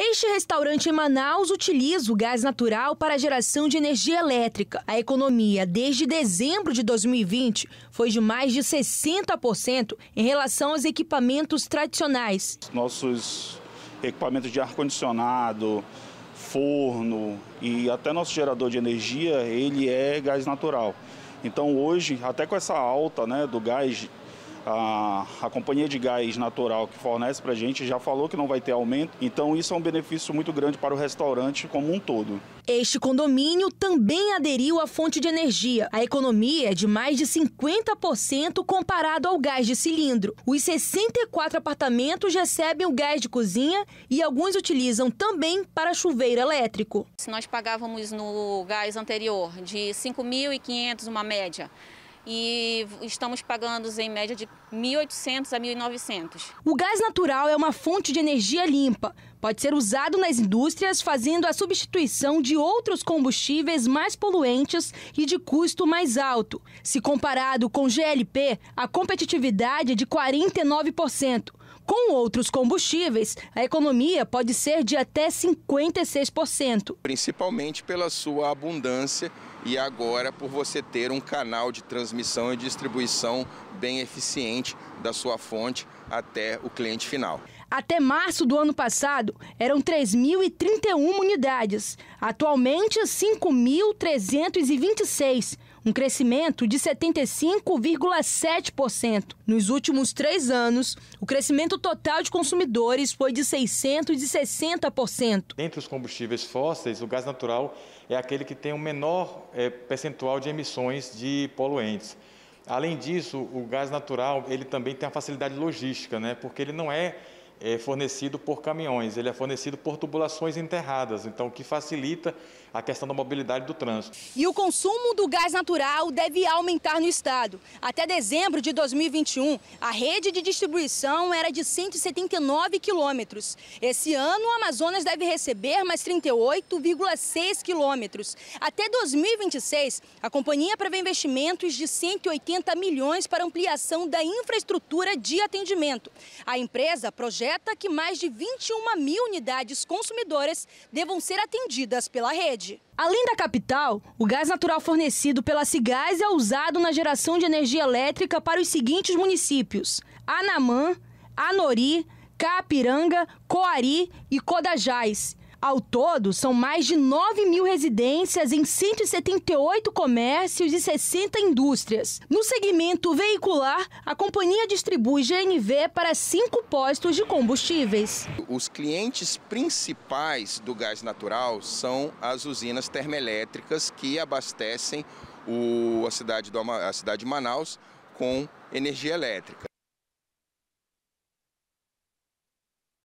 Este restaurante em Manaus utiliza o gás natural para a geração de energia elétrica. A economia desde dezembro de 2020 foi de mais de 60% em relação aos equipamentos tradicionais. Nossos equipamentos de ar-condicionado, forno e até nosso gerador de energia, ele é gás natural. Então hoje, até com essa alta né, do gás a, a companhia de gás natural que fornece para a gente já falou que não vai ter aumento, então isso é um benefício muito grande para o restaurante como um todo. Este condomínio também aderiu à fonte de energia. A economia é de mais de 50% comparado ao gás de cilindro. Os 64 apartamentos recebem o gás de cozinha e alguns utilizam também para chuveiro elétrico. Se nós pagávamos no gás anterior de 5.500 uma média, e estamos pagando em média de 1.800 a 1.900. O gás natural é uma fonte de energia limpa. Pode ser usado nas indústrias, fazendo a substituição de outros combustíveis mais poluentes e de custo mais alto. Se comparado com GLP, a competitividade é de 49%. Com outros combustíveis, a economia pode ser de até 56%. Principalmente pela sua abundância e agora por você ter um canal de transmissão e distribuição bem eficiente da sua fonte até o cliente final. Até março do ano passado, eram 3.031 unidades. Atualmente, 5.326 um crescimento de 75,7%. Nos últimos três anos, o crescimento total de consumidores foi de 660%. Dentre os combustíveis fósseis, o gás natural é aquele que tem o um menor é, percentual de emissões de poluentes. Além disso, o gás natural ele também tem a facilidade logística, né? porque ele não é é fornecido por caminhões, ele é fornecido por tubulações enterradas, então o que facilita a questão da mobilidade do trânsito. E o consumo do gás natural deve aumentar no estado. Até dezembro de 2021, a rede de distribuição era de 179 quilômetros. Esse ano, o Amazonas deve receber mais 38,6 quilômetros. Até 2026, a companhia prevê investimentos de 180 milhões para ampliação da infraestrutura de atendimento. A empresa projeta projeta que mais de 21 mil unidades consumidoras devam ser atendidas pela rede. Além da capital, o gás natural fornecido pela Cigás é usado na geração de energia elétrica para os seguintes municípios: Anamã, Anori, Capiranga, Coari e Codajás, ao todo, são mais de 9 mil residências em 178 comércios e 60 indústrias. No segmento veicular, a companhia distribui GNV para cinco postos de combustíveis. Os clientes principais do gás natural são as usinas termoelétricas que abastecem o, a, cidade do, a cidade de Manaus com energia elétrica.